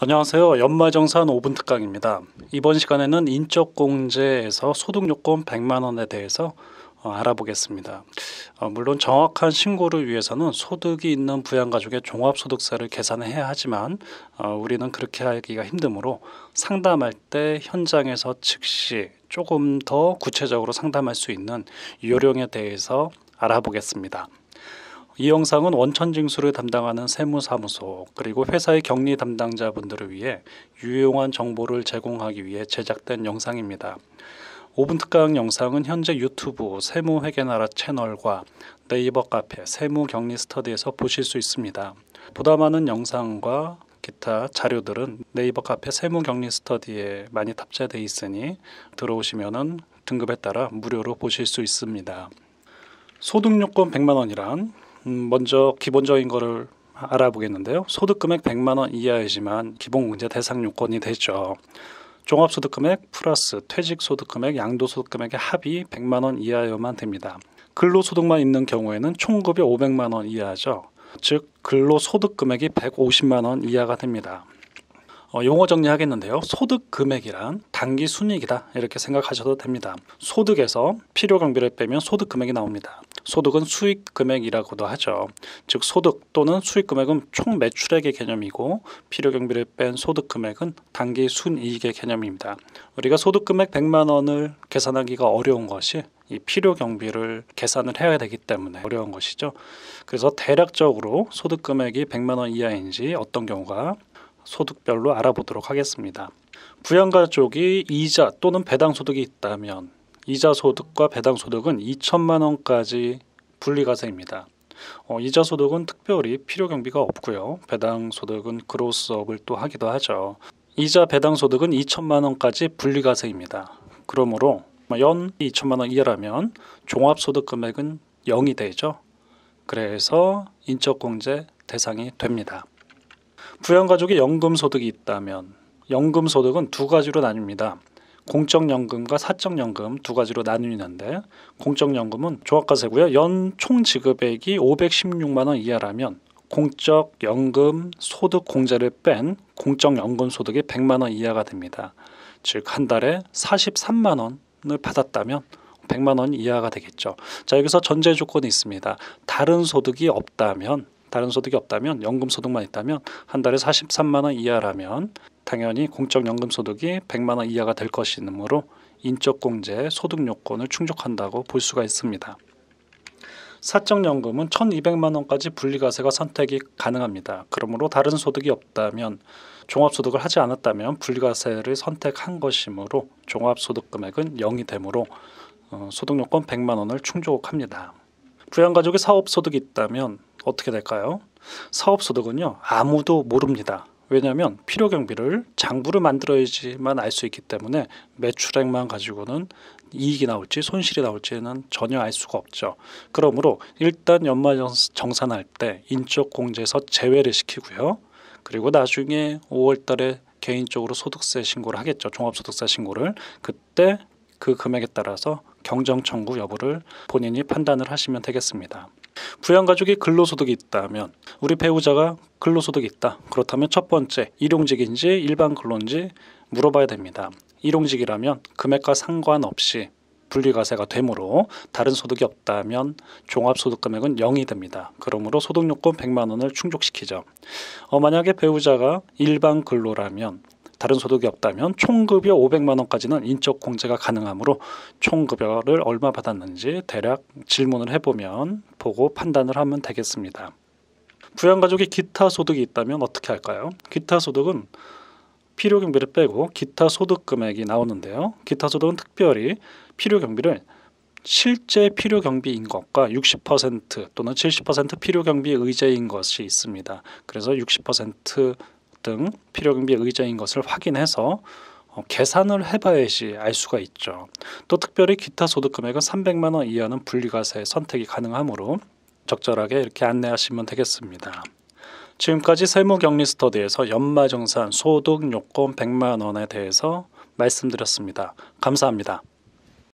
안녕하세요. 연말정산 5분 특강입니다. 이번 시간에는 인적공제에서 소득요건 100만원에 대해서 어, 알아보겠습니다. 어, 물론 정확한 신고를 위해서는 소득이 있는 부양가족의 종합소득세를 계산해야 하지만 어, 우리는 그렇게 하기가 힘들므로 상담할 때 현장에서 즉시 조금 더 구체적으로 상담할 수 있는 요령에 대해서 알아보겠습니다. 이 영상은 원천 징수를 담당하는 세무사무소 그리고 회사의 격리 담당자분들을 위해 유용한 정보를 제공하기 위해 제작된 영상입니다. 5분 특강 영상은 현재 유튜브 세무회계나라 채널과 네이버 카페 세무격리 스터디에서 보실 수 있습니다. 보다 많은 영상과 기타 자료들은 네이버 카페 세무격리 스터디에 많이 탑재되어 있으니 들어오시면 등급에 따라 무료로 보실 수 있습니다. 소득요건 100만원이란 음, 먼저 기본적인 거를 알아보겠는데요. 소득금액 100만 원 이하이지만 기본공제 대상 요건이 되죠. 종합소득금액 플러스 퇴직소득금액, 양도소득금액의 합이 100만 원 이하여만 됩니다. 근로소득만 있는 경우에는 총급이 500만 원 이하죠. 즉 근로소득금액이 150만 원 이하가 됩니다. 어, 용어 정리하겠는데요. 소득금액이란 단기 순이익이다 이렇게 생각하셔도 됩니다. 소득에서 필요 경비를 빼면 소득금액이 나옵니다. 소득은 수익 금액이라고도 하죠. 즉 소득 또는 수익 금액은 총 매출액의 개념이고 필요 경비를 뺀 소득 금액은 단기 순이익의 개념입니다. 우리가 소득 금액 100만 원을 계산하기가 어려운 것이 이 필요 경비를 계산을 해야 되기 때문에 어려운 것이죠. 그래서 대략적으로 소득 금액이 100만 원 이하인지 어떤 경우가 소득별로 알아보도록 하겠습니다. 부양가족이 이자 또는 배당 소득이 있다면 이자 소득과 배당 소득은 2천만 원까지 분리과세입니다. 어, 이자 소득은 특별히 필요 경비가 없고요. 배당 소득은 그로스업을 또 하기도 하죠. 이자 배당 소득은 2천만 원까지 분리과세입니다. 그러므로 뭐 연 2천만 원 이하라면 종합 소득 금액은 0이 되죠. 그래서 인적공제 대상이 됩니다. 부양가족이 연금소득이 있다면 연금소득은 두 가지로 나뉩니다. 공적연금과 사적연금 두 가지로 나뉘는데 공적연금은 종합과세고요. 연 총 지급액이 516만 원 이하라면 공적연금 소득 공제를 뺀 공적연금 소득이 100만 원 이하가 됩니다. 즉 한 달에 43만 원을 받았다면 100만 원 이하가 되겠죠. 자 여기서 전제 조건이 있습니다. 다른 소득이 없다면 다른 소득이 없다면 연금 소득만 있다면 한 달에 43만 원 이하라면 당연히 공적연금소득이 100만 원 이하가 될 것이므로 인적공제 소득 요건을 충족한다고 볼 수가 있습니다. 사적연금은 1,200만 원까지 분리과세가 선택이 가능합니다. 그러므로 다른 소득이 없다면 종합소득을 하지 않았다면 분리과세를 선택한 것이므로 종합소득 금액은 0이 되므로 어, 소득요건 100만 원을 충족합니다. 부양가족이 사업소득이 있다면 어떻게 될까요? 사업소득은요 아무도 모릅니다. 왜냐하면 필요 경비를 장부를 만들어야지만 알 수 있기 때문에 매출액만 가지고는 이익이 나올지 손실이 나올지는 전혀 알 수가 없죠. 그러므로 일단 연말 정산할 때 인적 공제에서 제외를 시키고요. 그리고 나중에 5월 달에 개인적으로 소득세 신고를 하겠죠. 종합소득세 신고를. 그때 그 금액에 따라서 경정 청구 여부를 본인이 판단을 하시면 되겠습니다. 부양가족이 근로소득이 있다면 우리 배우자가 근로소득이 있다. 그렇다면 첫 번째 일용직인지 일반 근로인지 물어봐야 됩니다. 일용직이라면 금액과 상관없이 분리과세가 되므로 다른 소득이 없다면 종합소득금액은 0이 됩니다. 그러므로 소득요건 100만 원을 충족시키죠. 어, 만약에 배우자가 일반 근로라면 다른 소득이 없다면 총급여 500만 원까지는 인적 공제가 가능하므로 총급여를 얼마 받았는지 대략 질문을 해보면 보고 판단을 하면 되겠습니다. 부양가족이 기타 소득이 있다면 어떻게 할까요? 기타 소득은 필요 경비를 빼고 기타 소득 금액이 나오는데요. 기타 소득은 특별히 필요 경비를 실제 필요 경비인 것과 60% 또는 70% 필요 경비 의제인 것이 있습니다. 그래서 등 필요경비에 의자인 것을 확인해서 어, 계산을 해봐야지 알 수가 있죠. 또 특별히 기타 소득 금액은 300만 원 이하는 분리과세 선택이 가능하므로 적절하게 이렇게 안내하시면 되겠습니다. 지금까지 세무경리 스터디에서 연마정산 소득 요건 100만 원에 대해서 말씀드렸습니다. 감사합니다.